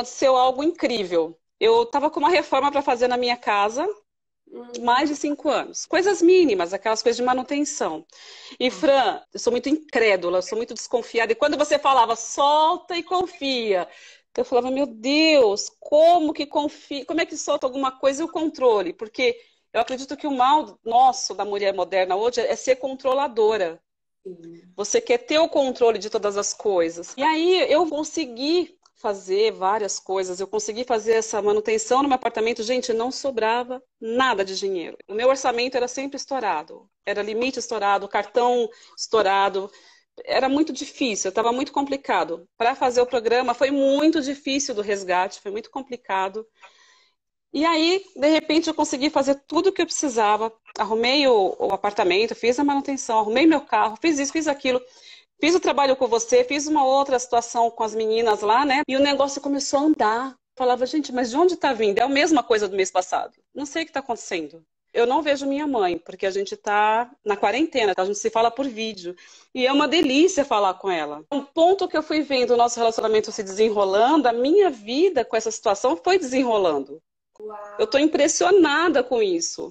aconteceu algo incrível. Eu estava com uma reforma para fazer na minha casa, mais de cinco anos. Coisas mínimas, aquelas coisas de manutenção. E, hum. Fran, eu sou muito incrédula, eu sou muito desconfiada. E quando você falava, solta e confia, eu falava, meu Deus, como que confia? Como é que solta alguma coisa e o controle? Porque eu acredito que o mal nosso da mulher moderna hoje é ser controladora. Você quer ter o controle de todas as coisas. E aí eu consegui fazer várias coisas. Eu consegui fazer essa manutenção no meu apartamento. Gente, não sobrava nada de dinheiro. O meu orçamento era sempre estourado. Era limite estourado, cartão estourado. Era muito difícil, estava muito complicado. Para fazer o programa foi muito difícil do resgate, foi muito complicado. E aí, de repente, eu consegui fazer tudo o que eu precisava. Arrumei o, o apartamento, fiz a manutenção, arrumei meu carro, fiz isso, fiz aquilo. Fiz o trabalho com você, fiz uma outra situação com as meninas lá, né? E o negócio começou a andar. Falava, gente, mas de onde está vindo? É a mesma coisa do mês passado. Não sei o que está acontecendo. Eu não vejo minha mãe, porque a gente está na quarentena, tá? a gente se fala por vídeo. E é uma delícia falar com ela. Um ponto que eu fui vendo o nosso relacionamento se desenrolando, a minha vida com essa situação foi desenrolando. Uau. Eu estou impressionada com isso.